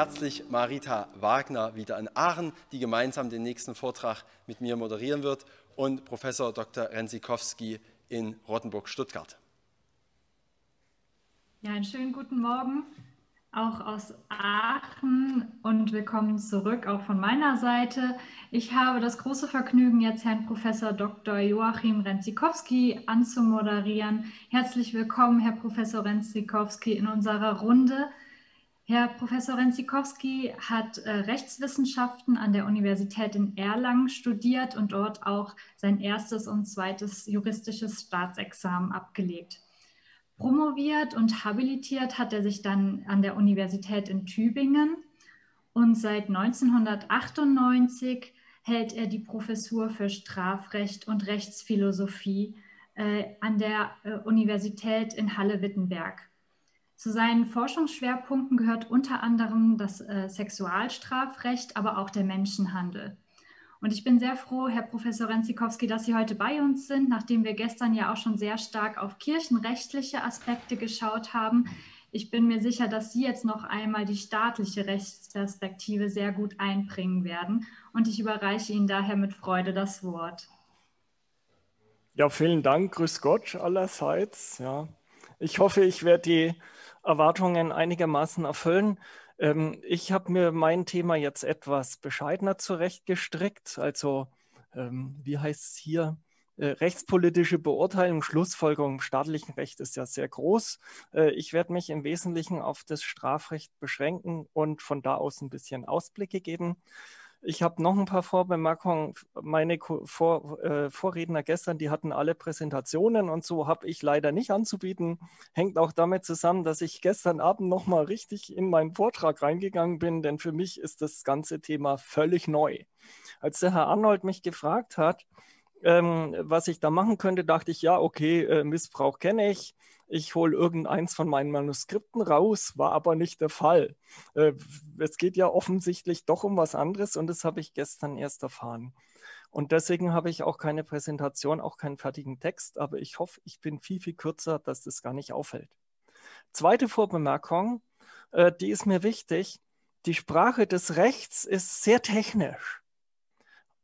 herzlich Marita Wagner wieder in Aachen, die gemeinsam den nächsten Vortrag mit mir moderieren wird, und Professor Dr. Renzikowski in Rottenburg-Stuttgart. Ja, einen schönen guten Morgen auch aus Aachen und willkommen zurück auch von meiner Seite. Ich habe das große Vergnügen, jetzt Herrn Professor Dr. Joachim Renzikowski anzumoderieren. Herzlich willkommen, Herr Professor Renzikowski, in unserer Runde. Herr Professor Renzikowski hat äh, Rechtswissenschaften an der Universität in Erlangen studiert und dort auch sein erstes und zweites juristisches Staatsexamen abgelegt. Promoviert und habilitiert hat er sich dann an der Universität in Tübingen und seit 1998 hält er die Professur für Strafrecht und Rechtsphilosophie äh, an der äh, Universität in Halle-Wittenberg. Zu seinen Forschungsschwerpunkten gehört unter anderem das äh, Sexualstrafrecht, aber auch der Menschenhandel. Und ich bin sehr froh, Herr Professor Renzikowski, dass Sie heute bei uns sind, nachdem wir gestern ja auch schon sehr stark auf kirchenrechtliche Aspekte geschaut haben. Ich bin mir sicher, dass Sie jetzt noch einmal die staatliche Rechtsperspektive sehr gut einbringen werden. Und ich überreiche Ihnen daher mit Freude das Wort. Ja, vielen Dank. Grüß Gott allerseits. Ja. Ich hoffe, ich werde die Erwartungen einigermaßen erfüllen. Ähm, ich habe mir mein Thema jetzt etwas bescheidener zurechtgestrickt. Also, ähm, wie heißt es hier? Äh, rechtspolitische Beurteilung, Schlussfolgerung im staatlichen Recht ist ja sehr groß. Äh, ich werde mich im Wesentlichen auf das Strafrecht beschränken und von da aus ein bisschen Ausblicke geben. Ich habe noch ein paar Vorbemerkungen. Meine vor äh, Vorredner gestern, die hatten alle Präsentationen und so habe ich leider nicht anzubieten. Hängt auch damit zusammen, dass ich gestern Abend nochmal richtig in meinen Vortrag reingegangen bin, denn für mich ist das ganze Thema völlig neu. Als der Herr Arnold mich gefragt hat, ähm, was ich da machen könnte, dachte ich, ja, okay, äh, Missbrauch kenne ich, ich hole irgendeins von meinen Manuskripten raus, war aber nicht der Fall. Äh, es geht ja offensichtlich doch um was anderes und das habe ich gestern erst erfahren. Und deswegen habe ich auch keine Präsentation, auch keinen fertigen Text, aber ich hoffe, ich bin viel, viel kürzer, dass das gar nicht auffällt. Zweite Vorbemerkung, äh, die ist mir wichtig. Die Sprache des Rechts ist sehr technisch.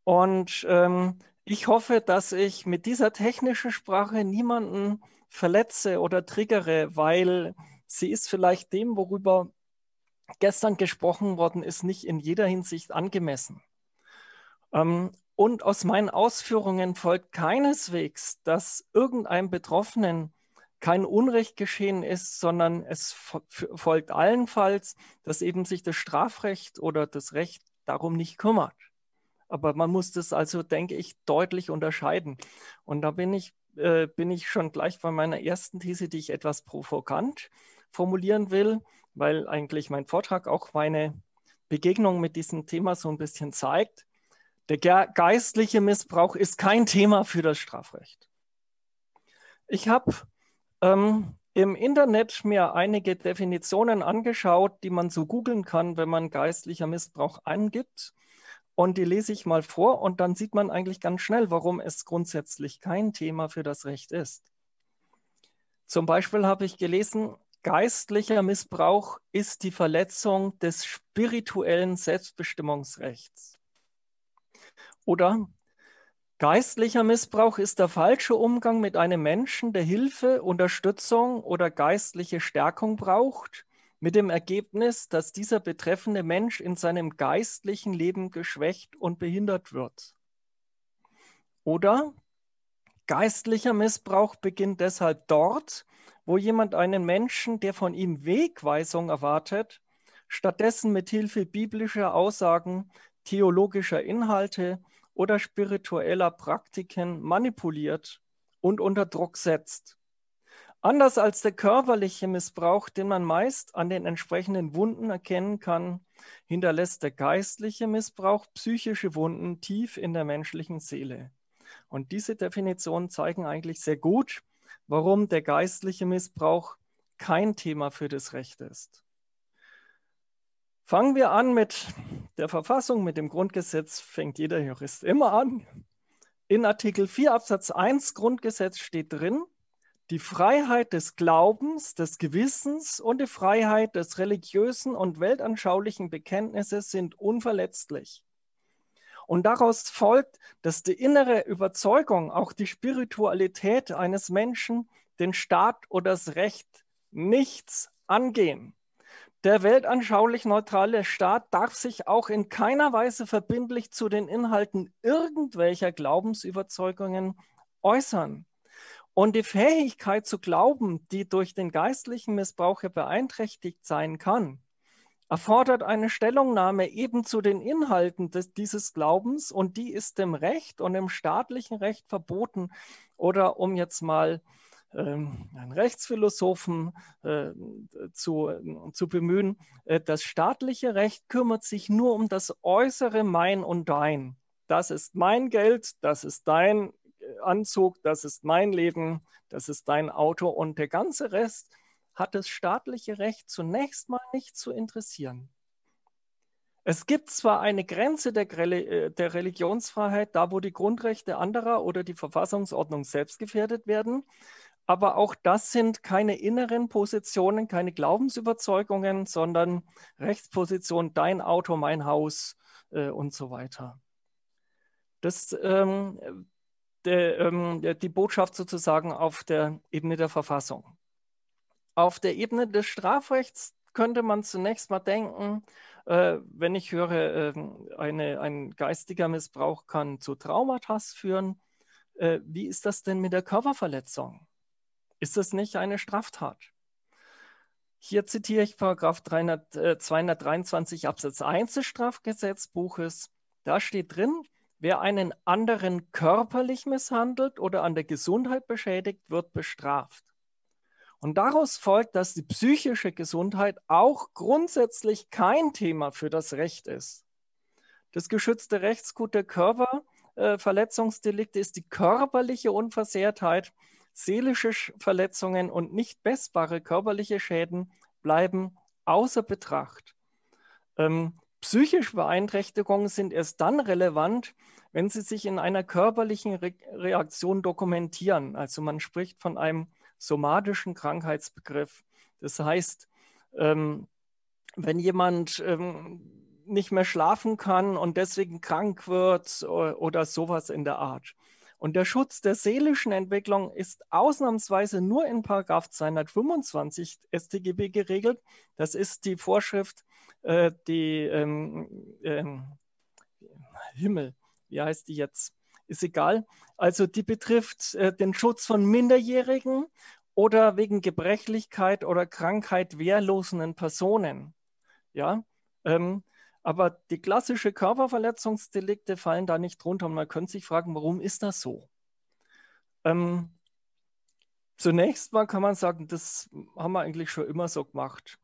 Und ähm, ich hoffe, dass ich mit dieser technischen Sprache niemanden verletze oder triggere, weil sie ist vielleicht dem, worüber gestern gesprochen worden ist, nicht in jeder Hinsicht angemessen. Ähm, und aus meinen Ausführungen folgt keineswegs, dass irgendeinem Betroffenen kein Unrecht geschehen ist, sondern es folgt allenfalls, dass eben sich das Strafrecht oder das Recht darum nicht kümmert. Aber man muss das also, denke ich, deutlich unterscheiden. Und da bin ich äh, bin ich schon gleich bei meiner ersten These, die ich etwas provokant formulieren will, weil eigentlich mein Vortrag auch meine Begegnung mit diesem Thema so ein bisschen zeigt. Der ge geistliche Missbrauch ist kein Thema für das Strafrecht. Ich habe ähm, im Internet mir einige Definitionen angeschaut, die man so googeln kann, wenn man geistlicher Missbrauch angibt. Und die lese ich mal vor und dann sieht man eigentlich ganz schnell, warum es grundsätzlich kein Thema für das Recht ist. Zum Beispiel habe ich gelesen, geistlicher Missbrauch ist die Verletzung des spirituellen Selbstbestimmungsrechts. Oder geistlicher Missbrauch ist der falsche Umgang mit einem Menschen, der Hilfe, Unterstützung oder geistliche Stärkung braucht mit dem Ergebnis, dass dieser betreffende Mensch in seinem geistlichen Leben geschwächt und behindert wird. Oder geistlicher Missbrauch beginnt deshalb dort, wo jemand einen Menschen, der von ihm Wegweisung erwartet, stattdessen mit Hilfe biblischer Aussagen, theologischer Inhalte oder spiritueller Praktiken manipuliert und unter Druck setzt. Anders als der körperliche Missbrauch, den man meist an den entsprechenden Wunden erkennen kann, hinterlässt der geistliche Missbrauch psychische Wunden tief in der menschlichen Seele. Und diese Definitionen zeigen eigentlich sehr gut, warum der geistliche Missbrauch kein Thema für das Recht ist. Fangen wir an mit der Verfassung, mit dem Grundgesetz fängt jeder Jurist immer an. In Artikel 4 Absatz 1 Grundgesetz steht drin, die Freiheit des Glaubens, des Gewissens und die Freiheit des religiösen und weltanschaulichen Bekenntnisses sind unverletzlich. Und daraus folgt, dass die innere Überzeugung, auch die Spiritualität eines Menschen, den Staat oder das Recht nichts angehen. Der weltanschaulich neutrale Staat darf sich auch in keiner Weise verbindlich zu den Inhalten irgendwelcher Glaubensüberzeugungen äußern. Und die Fähigkeit zu glauben, die durch den geistlichen Missbrauch beeinträchtigt sein kann, erfordert eine Stellungnahme eben zu den Inhalten des, dieses Glaubens und die ist dem Recht und im staatlichen Recht verboten oder um jetzt mal ähm, einen Rechtsphilosophen äh, zu, äh, zu bemühen, äh, das staatliche Recht kümmert sich nur um das äußere Mein und Dein. Das ist mein Geld, das ist dein, Anzug, das ist mein Leben, das ist dein Auto und der ganze Rest hat das staatliche Recht zunächst mal nicht zu interessieren. Es gibt zwar eine Grenze der, äh, der, Religionsfreiheit, da wo die Grundrechte anderer oder die Verfassungsordnung selbst gefährdet werden, aber auch das sind keine inneren Positionen, keine Glaubensüberzeugungen, sondern Rechtsposition, dein Auto, mein Haus äh, und so weiter. Das ähm, de, ähm, die Botschaft sozusagen auf der Ebene der Verfassung. Auf der Ebene des Strafrechts könnte man zunächst mal denken, äh, wenn ich höre, äh, eine, ein geistiger Missbrauch kann zu Traumata führen, äh, wie ist das denn mit der Körperverletzung? Ist das nicht eine Straftat? Hier zitiere ich Paragraph 300, 223 äh, Absatz 1 des Strafgesetzbuches. Da steht drin, Wer einen anderen körperlich misshandelt oder an der Gesundheit beschädigt, wird bestraft. Und daraus folgt, dass die psychische Gesundheit auch grundsätzlich kein Thema für das Recht ist. Das geschützte Rechtsgut der Körperverletzungsdelikte äh, ist die körperliche Unversehrtheit. Seelische Verletzungen und nicht messbare körperliche Schäden bleiben außer Betracht. Ähm, Psychische Beeinträchtigungen sind erst dann relevant, wenn sie sich in einer körperlichen Re Reaktion dokumentieren. Also man spricht von einem somatischen Krankheitsbegriff. Das heißt, ähm, wenn jemand ähm, nicht mehr schlafen kann und deswegen krank wird äh, oder sowas in der Art. Und der Schutz der seelischen Entwicklung ist ausnahmsweise nur in Paragraph 225 StGB geregelt. Das ist die Vorschrift äh, die ähm, ähm, Himmel, wie heißt die jetzt? Ist egal. Also die betrifft äh, den Schutz von Minderjährigen oder wegen Gebrechlichkeit oder Krankheit wehrlosen Personen. Ja, ähm, aber die klassische Körperverletzungsdelikte fallen da nicht drunter und man könnte sich fragen, warum ist das so? Ähm, zunächst mal kann man sagen, das haben wir eigentlich schon immer so gemacht.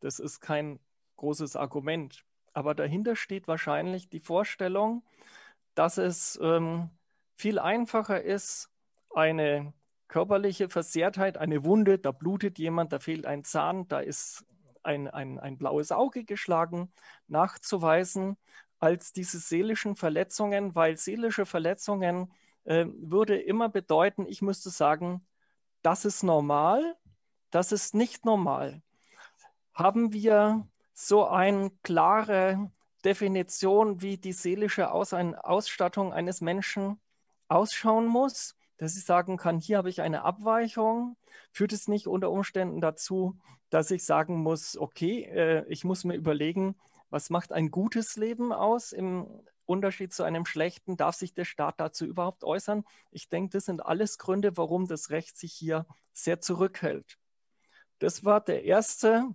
Das ist kein großes Argument. Aber dahinter steht wahrscheinlich die Vorstellung, dass es ähm, viel einfacher ist, eine körperliche Versehrtheit, eine Wunde, da blutet jemand, da fehlt ein Zahn, da ist ein, ein, ein blaues Auge geschlagen, nachzuweisen, als diese seelischen Verletzungen, weil seelische Verletzungen äh, würde immer bedeuten, ich müsste sagen, das ist normal, das ist nicht normal. Haben wir so eine klare Definition, wie die seelische Ausstattung eines Menschen ausschauen muss, dass ich sagen kann, hier habe ich eine Abweichung, führt es nicht unter Umständen dazu, dass ich sagen muss, okay, äh, ich muss mir überlegen, was macht ein gutes Leben aus im Unterschied zu einem schlechten? Darf sich der Staat dazu überhaupt äußern? Ich denke, das sind alles Gründe, warum das Recht sich hier sehr zurückhält. Das war der erste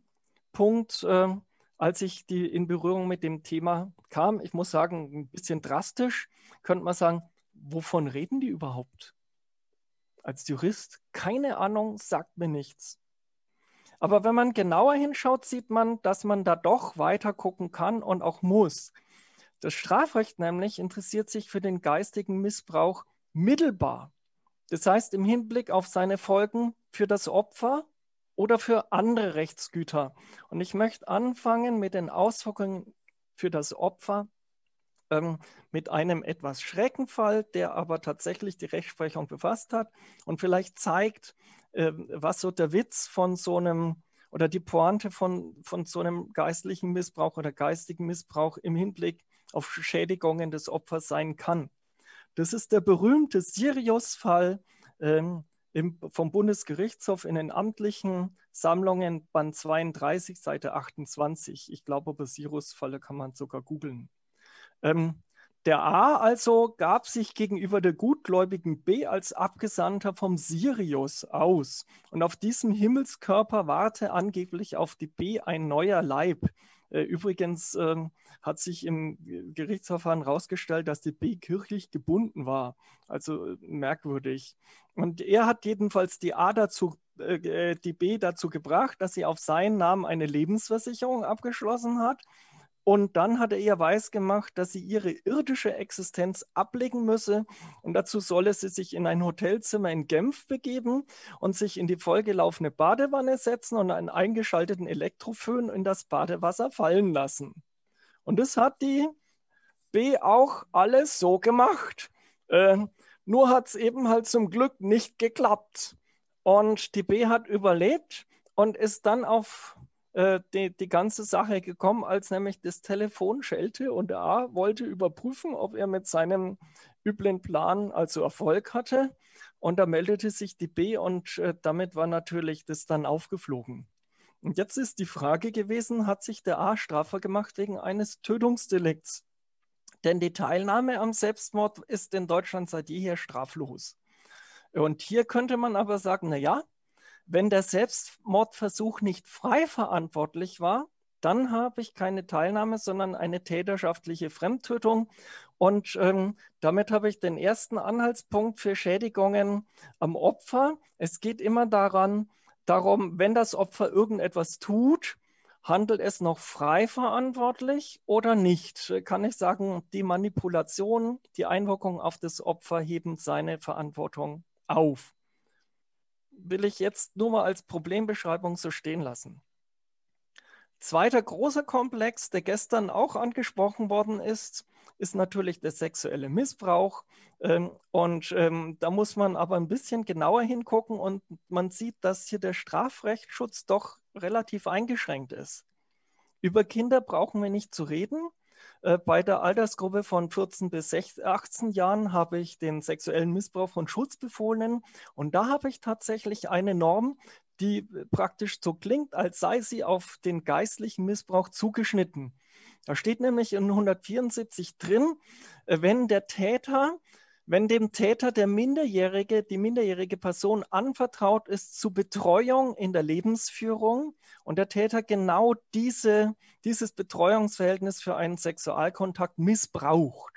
Punkt, äh, als ich die, in Berührung mit dem Thema kam. Ich muss sagen, ein bisschen drastisch könnte man sagen, wovon reden die überhaupt? Als Jurist, keine Ahnung, sagt mir nichts. Aber wenn man genauer hinschaut, sieht man, dass man da doch weiter gucken kann und auch muss. Das Strafrecht nämlich interessiert sich für den geistigen Missbrauch mittelbar. Das heißt, im Hinblick auf seine Folgen für das Opfer oder für andere Rechtsgüter. Und ich möchte anfangen mit den Auswirkungen für das Opfer ähm, mit einem etwas Schreckenfall, der aber tatsächlich die Rechtsprechung befasst hat und vielleicht zeigt, äh, was so der Witz von so einem oder die Pointe von, von so einem geistlichen Missbrauch oder geistigen Missbrauch im Hinblick auf Schädigungen des Opfers sein kann. Das ist der berühmte Sirius-Fall ähm, im, vom Bundesgerichtshof in den amtlichen Sammlungen Band 32, Seite 28. Ich glaube, über Sirus-Falle kann man sogar googeln. Ähm, der A also gab sich gegenüber der gutgläubigen B als Abgesandter vom Sirius aus. Und auf diesem Himmelskörper warte angeblich auf die B ein neuer Leib. Äh, übrigens ähm, hat sich im Gerichtsverfahren herausgestellt, dass die B kirchlich gebunden war. Also äh, merkwürdig. Und er hat jedenfalls die A dazu, äh, die B dazu gebracht, dass sie auf seinen Namen eine Lebensversicherung abgeschlossen hat und dann hat er ihr weisgemacht, dass sie ihre irdische Existenz ablegen müsse. Und dazu solle sie sich in ein Hotelzimmer in Genf begeben und sich in die vollgelaufene Badewanne setzen und einen eingeschalteten Elektroföhn in das Badewasser fallen lassen. Und das hat die B auch alles so gemacht. Äh, nur hat es eben halt zum Glück nicht geklappt. Und die B hat überlebt und ist dann auf äh, die, die ganze Sache gekommen, als nämlich das Telefon schellte und A wollte überprüfen, ob er mit seinem üblen Plan also Erfolg hatte. Und da meldete sich die B und äh, damit war natürlich das dann aufgeflogen. Und jetzt ist die Frage gewesen, hat sich der A straffer gemacht wegen eines Tötungsdelikts? Denn die Teilnahme am Selbstmord ist in Deutschland seit jeher straflos. Und hier könnte man aber sagen, naja, wenn der Selbstmordversuch nicht frei verantwortlich war, dann habe ich keine Teilnahme, sondern eine täterschaftliche Fremdtötung. Und ähm, damit habe ich den ersten Anhaltspunkt für Schädigungen am Opfer. Es geht immer daran, darum, wenn das Opfer irgendetwas tut, handelt es noch frei verantwortlich oder nicht? Kann ich sagen, die Manipulation, die Einwirkung auf das Opfer heben seine Verantwortung auf will ich jetzt nur mal als Problembeschreibung so stehen lassen. Zweiter großer Komplex, der gestern auch angesprochen worden ist, ist natürlich der sexuelle Missbrauch. Ähm, und ähm, da muss man aber ein bisschen genauer hingucken und man sieht, dass hier der Strafrechtsschutz doch relativ eingeschränkt ist. Über Kinder brauchen wir nicht zu reden. Äh, bei der Altersgruppe von 14 bis 16, 18 Jahren habe ich den sexuellen Missbrauch von Schutzbefohlenen. Und da habe ich tatsächlich eine Norm, die äh, praktisch so klingt, als sei sie auf den geistlichen Missbrauch zugeschnitten. Da steht nämlich in 174 drin, äh, wenn der Täter wenn dem Täter der Minderjährige, die minderjährige Person anvertraut ist zu Betreuung in der Lebensführung und der Täter genau diese, dieses Betreuungsverhältnis für einen Sexualkontakt missbraucht.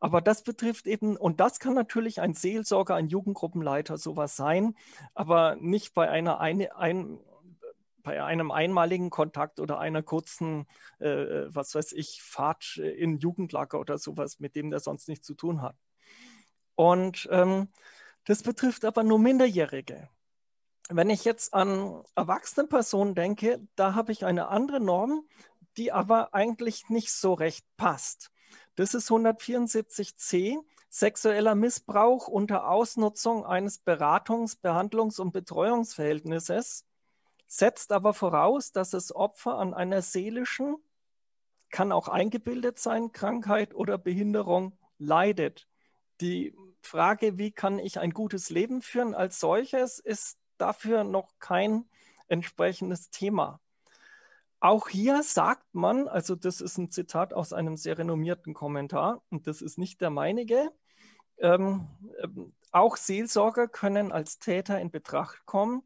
Aber das betrifft eben, und das kann natürlich ein Seelsorger, ein Jugendgruppenleiter sowas sein, aber nicht bei einer, eine, ein, bei einem einmaligen Kontakt oder einer kurzen, äh, äh, was weiß ich, Fahrt in Jugendlager oder sowas, mit dem der sonst nichts zu tun hat. Und ähm, das betrifft aber nur Minderjährige. Wenn ich jetzt an erwachsene Personen denke, da habe ich eine andere Norm, die aber eigentlich nicht so recht passt. Das ist 174c, sexueller Missbrauch unter Ausnutzung eines Beratungs-, Behandlungs- und Betreuungsverhältnisses setzt aber voraus, dass das Opfer an einer seelischen, kann auch eingebildet sein, Krankheit oder Behinderung leidet. Die Frage, wie kann ich ein gutes Leben führen als solches, ist dafür noch kein entsprechendes Thema. Auch hier sagt man, also das ist ein Zitat aus einem sehr renommierten Kommentar und das ist nicht der meinige, ähm, ähm auch Seelsorger können als Täter in Betracht kommen,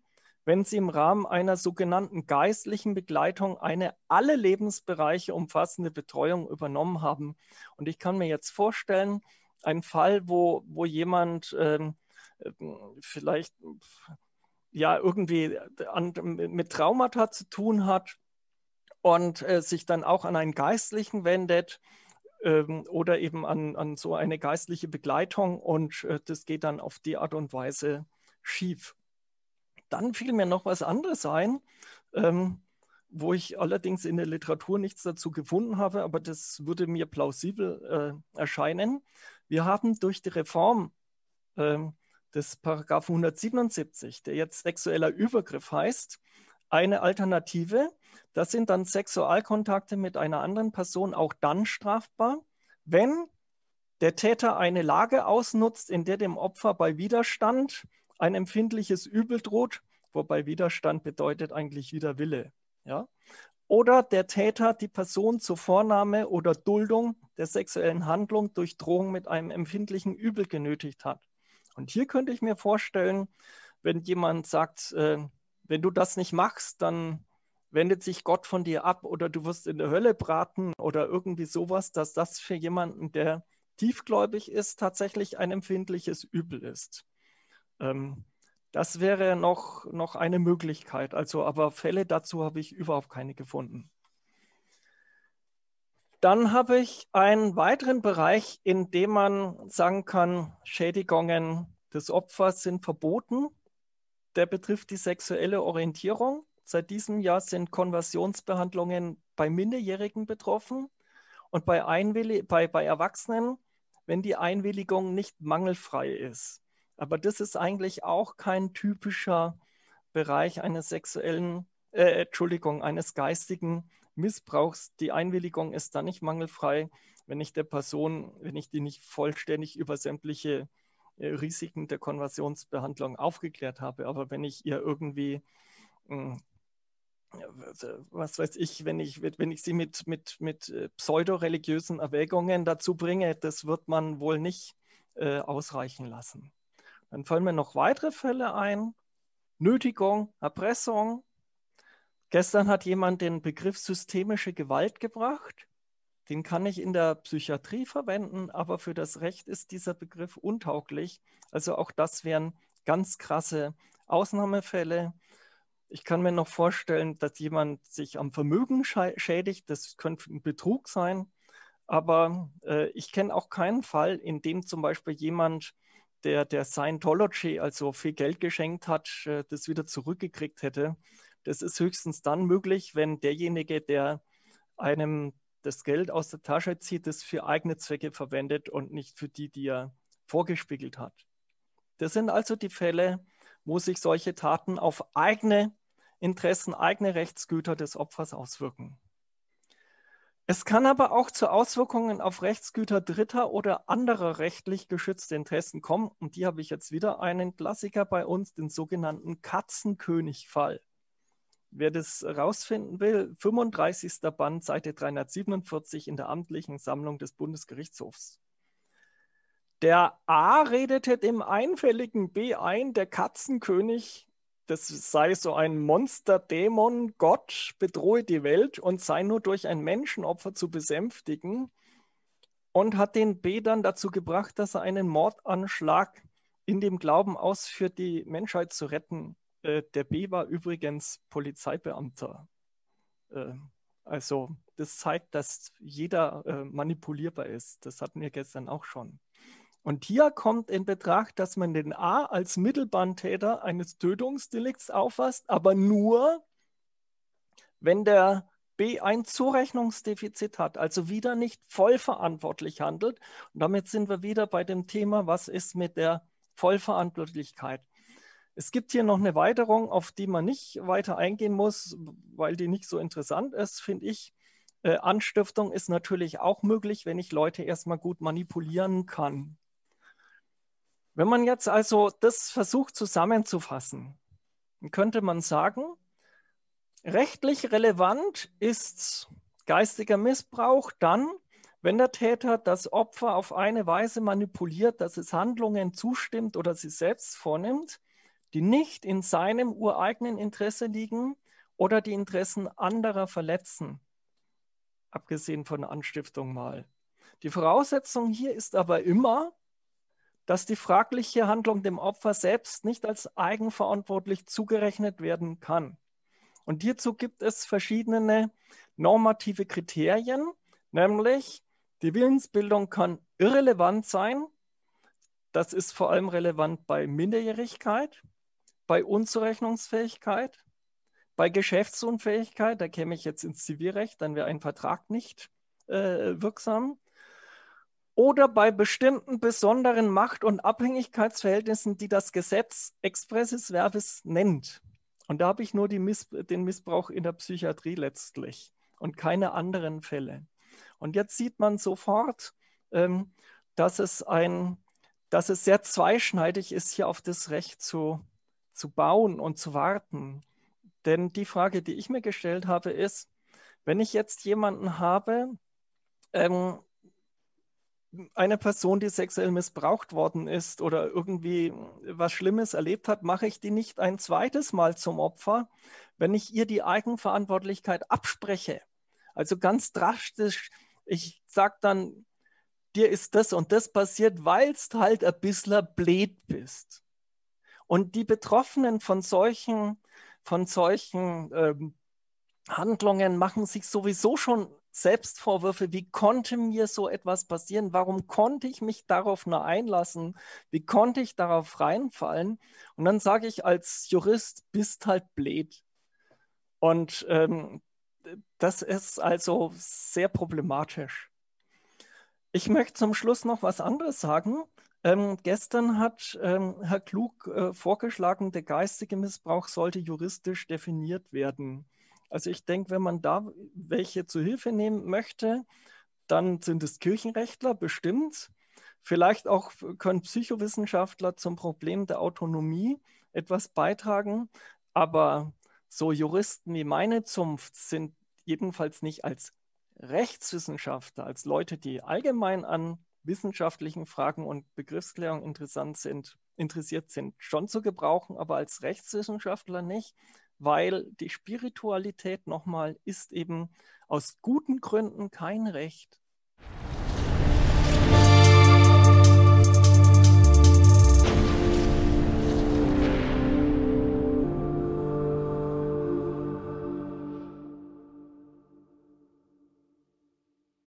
wenn sie im Rahmen einer sogenannten geistlichen Begleitung eine alle Lebensbereiche umfassende Betreuung übernommen haben. Und ich kann mir jetzt vorstellen, ein Fall, wo, wo jemand ähm, ähm vielleicht ja irgendwie äh, an, mit Traumata zu tun hat und äh, sich dann auch an einen Geistlichen wendet ähm, oder eben an, an so eine geistliche Begleitung und äh, das geht dann auf die Art und Weise schief. Dann fiel mir noch was anderes ein, ähm, wo ich allerdings in der Literatur nichts dazu gefunden habe, aber das würde mir plausibel äh, erscheinen. Wir haben durch die Reform äh, des Paragraphen 177, der jetzt sexueller Übergriff heißt, eine Alternative. Das sind dann Sexualkontakte mit einer anderen Person auch dann strafbar, wenn der Täter eine Lage ausnutzt, in der dem Opfer bei Widerstand ein empfindliches Übel droht, wobei Widerstand bedeutet eigentlich Widerwille. Ja? Oder der Täter die Person zur Vornahme oder Duldung der sexuellen Handlung durch Drohung mit einem empfindlichen Übel genötigt hat. Und hier könnte ich mir vorstellen, wenn jemand sagt, äh, wenn du das nicht machst, dann wendet sich Gott von dir ab oder du wirst in der Hölle braten oder irgendwie sowas, dass das für jemanden, der tiefgläubig ist, tatsächlich ein empfindliches Übel ist. Ähm, das wäre noch, noch eine Möglichkeit. Also, aber Fälle dazu habe ich überhaupt keine gefunden. Dann habe ich einen weiteren Bereich, in dem man sagen kann, Schädigungen des Opfers sind verboten. Der betrifft die sexuelle Orientierung. Seit diesem Jahr sind Konversionsbehandlungen bei Minderjährigen betroffen und bei, Einwilli bei, bei Erwachsenen, wenn die Einwilligung nicht mangelfrei ist. Aber das ist eigentlich auch kein typischer Bereich eines sexuellen, äh, Entschuldigung, eines geistigen Missbrauchs. Die Einwilligung ist dann nicht mangelfrei, wenn ich der Person, wenn ich die nicht vollständig über sämtliche äh, Risiken der Konversionsbehandlung aufgeklärt habe. Aber wenn ich ihr irgendwie mh, hm, was weiß ich, wenn ich, wenn ich sie mit, mit, mit äh, pseudoreligiösen Erwägungen dazu bringe, das wird man wohl nicht äh, ausreichen lassen. Dann fallen mir noch weitere Fälle ein. Nötigung, Erpressung. Gestern hat jemand den Begriff systemische Gewalt gebracht. Den kann ich in der Psychiatrie verwenden, aber für das Recht ist dieser Begriff untauglich. Also auch das wären ganz krasse Ausnahmefälle. Ich kann mir noch vorstellen, dass jemand sich am Vermögen schädigt. Das könnte ein Betrug sein. Aber äh, ich kenne auch keinen Fall, in dem zum Beispiel jemand der, der Scientology also viel Geld geschenkt hat, äh, das wieder zurückgekriegt hätte. Das ist höchstens dann möglich, wenn derjenige, der einem das Geld aus der Tasche zieht, das für eigene Zwecke verwendet und nicht für die, die er vorgespiegelt hat. Das sind also die Fälle, wo sich solche Taten auf eigene Interessen, eigene Rechtsgüter des Opfers auswirken. Es kann aber auch zu Auswirkungen auf Rechtsgüter dritter oder anderer rechtlich geschützter Interessen kommen. Und die habe ich jetzt wieder einen Klassiker bei uns, den sogenannten Katzenkönig-Fall. Wer das rausfinden will, 35. Band, Seite 347 in der amtlichen Sammlung des Bundesgerichtshofs. Der A redete dem einfälligen B ein, der Katzenkönig das sei so ein Monsterdämon, Gott bedrohe die Welt und sei nur durch ein Menschenopfer zu besänftigen und hat den B dann dazu gebracht, dass er einen Mordanschlag in dem Glauben ausführt, die Menschheit zu retten. Äh, der B war übrigens Polizeibeamter. Äh, also das zeigt, dass jeder äh, manipulierbar ist. Das hatten wir gestern auch schon. Und hier kommt in Betracht, dass man den A als Mittelbandtäter eines Tötungsdelikts auffasst, aber nur, wenn der B ein Zurechnungsdefizit hat, also wieder nicht vollverantwortlich handelt. Und damit sind wir wieder bei dem Thema, was ist mit der Vollverantwortlichkeit? Es gibt hier noch eine Weiterung, auf die man nicht weiter eingehen muss, weil die nicht so interessant ist, finde ich. Äh, Anstiftung ist natürlich auch möglich, wenn ich Leute erstmal gut manipulieren kann. Wenn man jetzt also das versucht zusammenzufassen, könnte man sagen, rechtlich relevant ist geistiger Missbrauch dann, wenn der Täter das Opfer auf eine Weise manipuliert, dass es Handlungen zustimmt oder sie selbst vornimmt, die nicht in seinem ureigenen Interesse liegen oder die Interessen anderer verletzen, abgesehen von Anstiftung mal. Die Voraussetzung hier ist aber immer, dass die fragliche Handlung dem Opfer selbst nicht als eigenverantwortlich zugerechnet werden kann. Und hierzu gibt es verschiedene normative Kriterien, nämlich die Willensbildung kann irrelevant sein. Das ist vor allem relevant bei Minderjährigkeit, bei Unzurechnungsfähigkeit, bei Geschäftsunfähigkeit. Da käme ich jetzt ins Zivilrecht, dann wäre ein Vertrag nicht äh, wirksam oder bei bestimmten besonderen Macht- und Abhängigkeitsverhältnissen, die das Gesetz expressis verbis nennt. Und da habe ich nur Miss den Missbrauch in der Psychiatrie letztlich und keine anderen Fälle. Und jetzt sieht man sofort, ähm, dass, es ein, dass es sehr zweischneidig ist, hier auf das Recht zu, zu bauen und zu warten. Denn die Frage, die ich mir gestellt habe, ist, wenn ich jetzt jemanden habe, ähm, eine Person, die sexuell missbraucht worden ist oder irgendwie was Schlimmes erlebt hat, mache ich die nicht ein zweites Mal zum Opfer, wenn ich ihr die Eigenverantwortlichkeit abspreche. Also ganz drastisch, ich sage dann, dir ist das und das passiert, weil du halt ein bisschen blöd bist. Und die Betroffenen von solchen, von solchen ähm, Handlungen machen sich sowieso schon Selbstvorwürfe, wie konnte mir so etwas passieren? Warum konnte ich mich darauf nur einlassen? Wie konnte ich darauf reinfallen? Und dann sage ich als Jurist, bist halt blöd. Und ähm, das ist also sehr problematisch. Ich möchte zum Schluss noch was anderes sagen. Ähm, gestern hat ähm, Herr Klug äh, vorgeschlagen, der geistige Missbrauch sollte juristisch definiert werden. Also ich denke, wenn man da welche zu Hilfe nehmen möchte, dann sind es Kirchenrechtler bestimmt. Vielleicht auch können Psychowissenschaftler zum Problem der Autonomie etwas beitragen, aber so Juristen wie meine Zunft sind jedenfalls nicht als Rechtswissenschaftler, als Leute, die allgemein an wissenschaftlichen Fragen und Begriffsklärung interessant sind, interessiert sind, schon zu gebrauchen, aber als Rechtswissenschaftler nicht weil die Spiritualität nochmal ist eben aus guten Gründen kein Recht,